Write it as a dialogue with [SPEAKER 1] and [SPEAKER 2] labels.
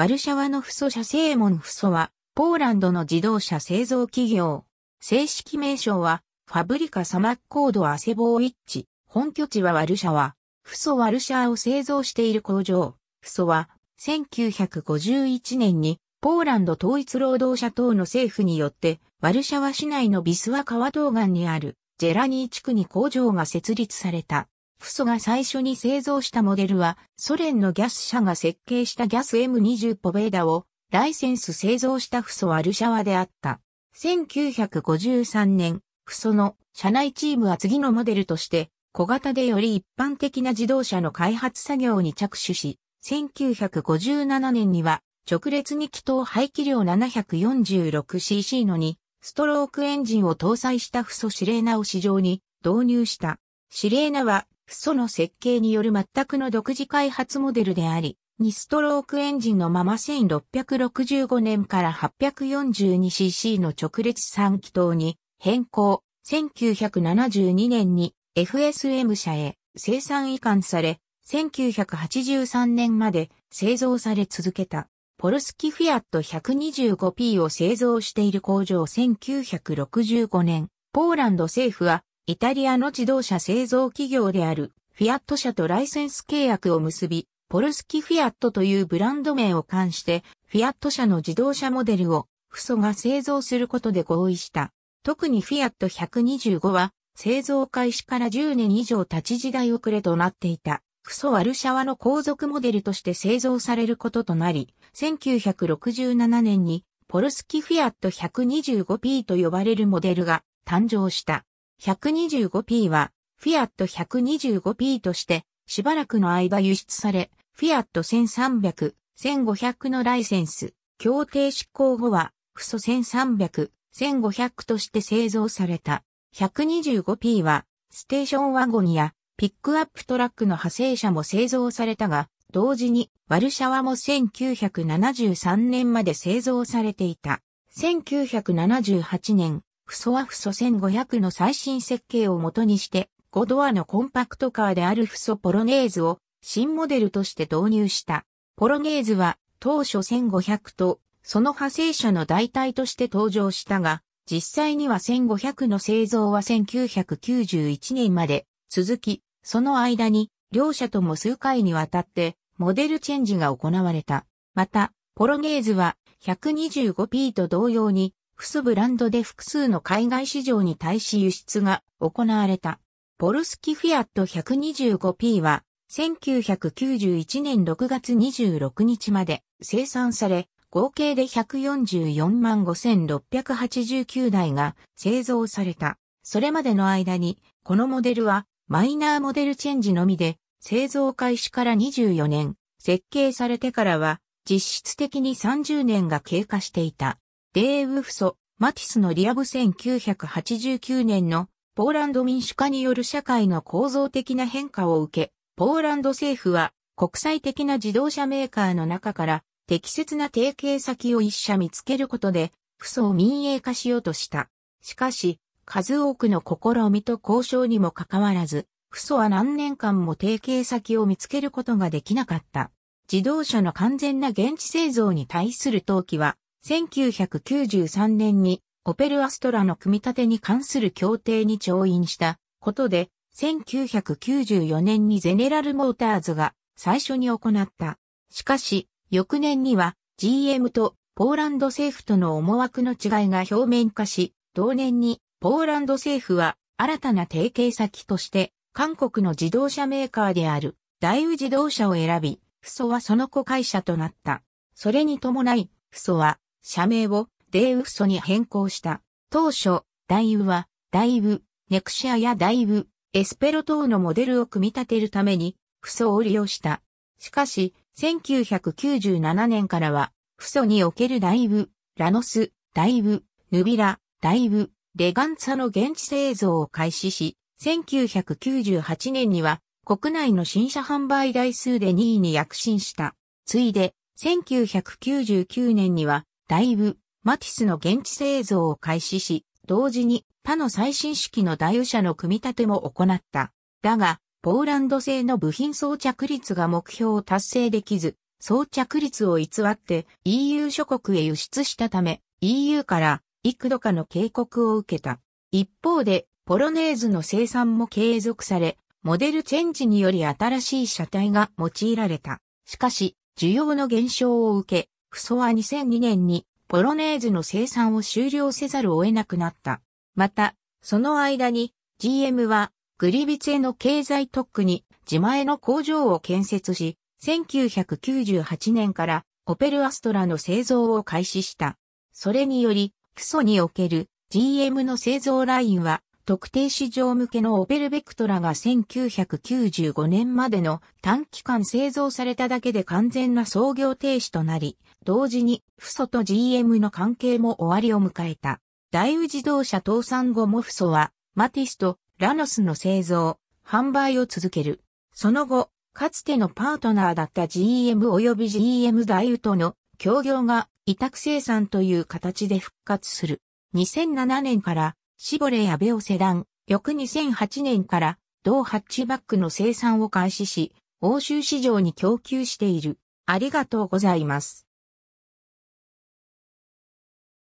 [SPEAKER 1] ワルシャワのフソ社製門フソは、ポーランドの自動車製造企業。正式名称は、ファブリカサマッコードアセボーイッチ。本拠地はワルシャワ。フソワルシャワを製造している工場。フソは、1951年に、ポーランド統一労働者党の政府によって、ワルシャワ市内のビスワ川東岸にある、ジェラニー地区に工場が設立された。フソが最初に製造したモデルは、ソ連のギャス社が設計したギャス M20 ポベーダをライセンス製造したフソワルシャワであった。1953年、フソの社内チームは次のモデルとして、小型でより一般的な自動車の開発作業に着手し、1957年には直列に気筒排気量 746cc のに、ストロークエンジンを搭載したフソシレーナを市場に導入した。シレーナはフソの設計による全くの独自開発モデルであり、2ストロークエンジンのまま1665年から 842cc の直列3気筒に変更、1972年に FSM 社へ生産移管され、1983年まで製造され続けた。ポルスキフィアット 125P を製造している工場1965年、ポーランド政府はイタリアの自動車製造企業であるフィアット社とライセンス契約を結び、ポルスキフィアットというブランド名を冠して、フィアット社の自動車モデルをフソが製造することで合意した。特にフィアット125は、製造開始から10年以上立ち時代遅れとなっていた。フソワルシャワの後続モデルとして製造されることとなり、1967年にポルスキフィアット 125P と呼ばれるモデルが誕生した。125P は、フィアット 125P として、しばらくの間輸出され、フィアット1300、1500のライセンス、協定執行後は、フソ1300、1500として製造された。125P は、ステーションワゴンや、ピックアップトラックの派生車も製造されたが、同時に、ワルシャワも1973年まで製造されていた。1978年、フソはフソ1500の最新設計をもとにして、5ドアのコンパクトカーであるフソポロネーズを新モデルとして導入した。ポロネーズは当初1500とその派生車の代替として登場したが、実際には1500の製造は1991年まで続き、その間に両社とも数回にわたってモデルチェンジが行われた。また、ポロネーズは 125P と同様に複数ブランドで複数の海外市場に対し輸出が行われた。ポルスキフィアット 125P は1991年6月26日まで生産され、合計で144万5689台が製造された。それまでの間に、このモデルはマイナーモデルチェンジのみで、製造開始から24年、設計されてからは実質的に30年が経過していた。デーブ・フソ、マティスのリアブ1989年のポーランド民主化による社会の構造的な変化を受け、ポーランド政府は国際的な自動車メーカーの中から適切な提携先を一社見つけることで、フソを民営化しようとした。しかし、数多くの試みと交渉にもかかわらず、フソは何年間も提携先を見つけることができなかった。自動車の完全な現地製造に対する登記は1993年にオペルアストラの組み立てに関する協定に調印したことで、1994年にゼネラルモーターズが最初に行った。しかし、翌年には GM とポーランド政府との思惑の違いが表面化し、同年にポーランド政府は新たな提携先として韓国の自動車メーカーである大宇自動車を選び、フソはその子会社となった。それに伴い、フソは社名をデイウフソに変更した。当初、ダイウは、ダイウ、ネクシアやダイウ、エスペロ等のモデルを組み立てるために、フソを利用した。しかし、1997年からは、フソにおけるダイウ、ラノス、ダイウ、ヌビラ、ダイウ、レガンツァの現地製造を開始し、1998年には国内の新車販売台数で2位に躍進した。ついで、1999年にはだいぶ、マティスの現地製造を開始し、同時に他の最新式の大油車の組み立ても行った。だが、ポーランド製の部品装着率が目標を達成できず、装着率を偽って EU 諸国へ輸出したため、EU から幾度かの警告を受けた。一方で、ポロネーズの生産も継続され、モデルチェンジにより新しい車体が用いられた。しかし、需要の減少を受け、フソは2002年にポロネーズの生産を終了せざるを得なくなった。また、その間に GM はグリビツへの経済特区に自前の工場を建設し、1998年からオペルアストラの製造を開始した。それにより、クソにおける GM の製造ラインは特定市場向けのオペルベクトラが1995年までの短期間製造されただけで完全な操業停止となり、同時に、フソと GM の関係も終わりを迎えた。大宇自動車倒産後もフソは、マティスとラノスの製造、販売を続ける。その後、かつてのパートナーだった GM 及び GM 大宇との協業が委託生産という形で復活する。2007年からシボレやベオセダン、翌2008年から同ハッチバックの生産を開始し、欧州市場に供給している。ありがとうございます。